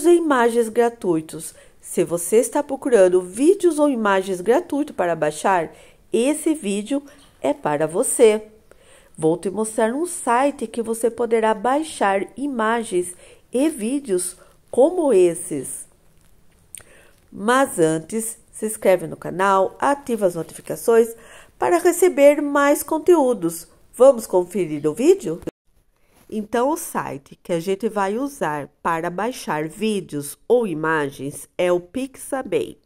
Vídeos e imagens gratuitos. Se você está procurando vídeos ou imagens gratuitos para baixar, esse vídeo é para você. Vou te mostrar um site que você poderá baixar imagens e vídeos como esses. Mas antes, se inscreve no canal, ativa as notificações para receber mais conteúdos. Vamos conferir o vídeo? Então, o site que a gente vai usar para baixar vídeos ou imagens é o Pixabay.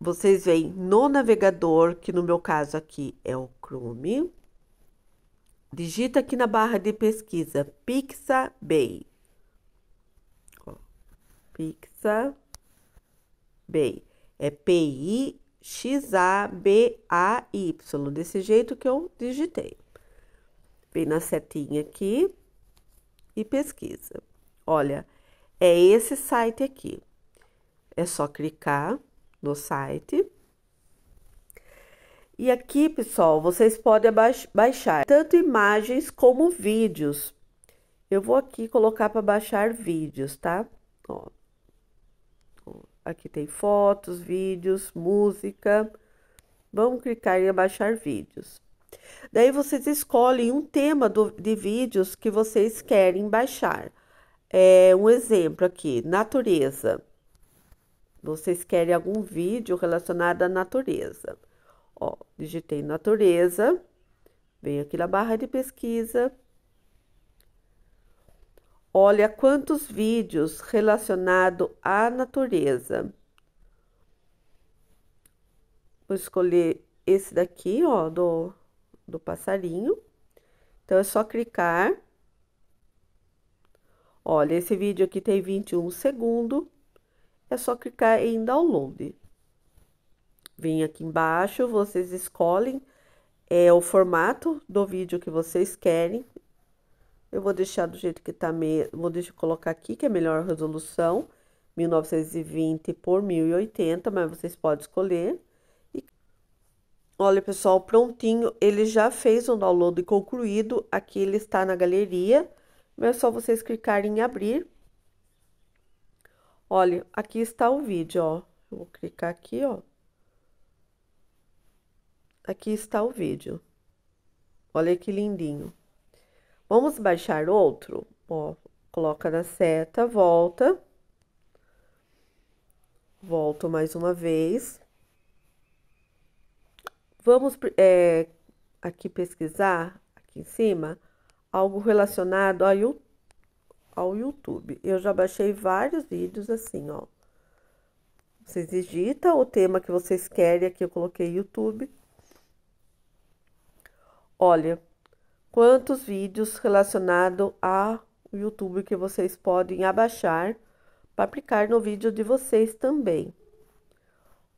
Vocês vêm no navegador, que no meu caso aqui é o Chrome. Digita aqui na barra de pesquisa Pixabay. Pixabay. É P-I-X-A-B-A-Y, desse jeito que eu digitei bem na setinha aqui e pesquisa. Olha, é esse site aqui. É só clicar no site. E aqui, pessoal, vocês podem baixar tanto imagens como vídeos. Eu vou aqui colocar para baixar vídeos, tá? Ó. Aqui tem fotos, vídeos, música. Vamos clicar em baixar vídeos. Daí vocês escolhem um tema do, de vídeos que vocês querem baixar. É, um exemplo aqui, natureza. Vocês querem algum vídeo relacionado à natureza. Ó, digitei natureza, venho aqui na barra de pesquisa. Olha quantos vídeos relacionados à natureza. Vou escolher esse daqui, ó, do do passarinho. Então, é só clicar. Olha, esse vídeo aqui tem 21 segundos. É só clicar em download. Vem aqui embaixo, vocês escolhem é, o formato do vídeo que vocês querem. Eu vou deixar do jeito que tá, mesmo. vou deixar colocar aqui que é melhor resolução, 1920 por 1080, mas vocês podem escolher. Olha, pessoal, prontinho. Ele já fez o download concluído. Aqui ele está na galeria. É só vocês clicarem em abrir. Olha, aqui está o vídeo, ó. Eu vou clicar aqui, ó. Aqui está o vídeo. Olha que lindinho. Vamos baixar outro? Ó, coloca na seta, volta. Volto mais uma vez. Vamos é, aqui pesquisar, aqui em cima, algo relacionado ao YouTube. Eu já baixei vários vídeos assim, ó. Vocês digitam o tema que vocês querem, aqui eu coloquei YouTube. Olha, quantos vídeos relacionados ao YouTube que vocês podem abaixar para aplicar no vídeo de vocês também.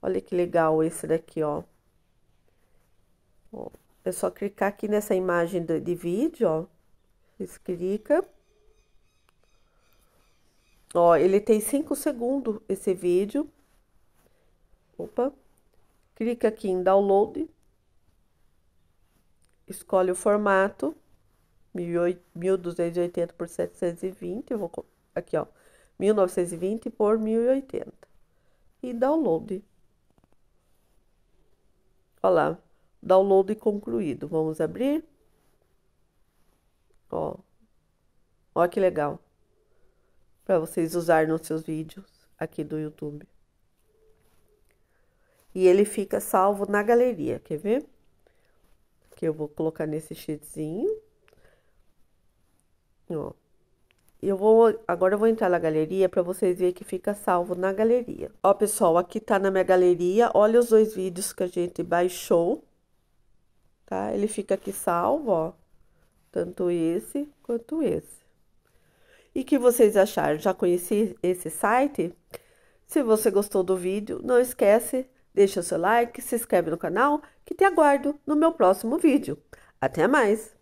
Olha que legal esse daqui, ó. É só clicar aqui nessa imagem de, de vídeo, ó. clica. Ó, ele tem 5 segundos esse vídeo. Opa. Clica aqui em download. Escolhe o formato. 1280 por 720. Eu vou aqui, ó. 1920 por 1080. E download. Olha lá download concluído. Vamos abrir. Ó. ó que legal. Para vocês usarem nos seus vídeos aqui do YouTube. E ele fica salvo na galeria, quer ver? Que eu vou colocar nesse sheetzinho. Ó. Eu vou agora eu vou entrar na galeria para vocês verem que fica salvo na galeria. Ó, pessoal, aqui tá na minha galeria. Olha os dois vídeos que a gente baixou tá? Ele fica aqui salvo, ó, tanto esse quanto esse. E que vocês acharam? Já conheci esse site? Se você gostou do vídeo, não esquece, deixa o seu like, se inscreve no canal, que te aguardo no meu próximo vídeo. Até mais!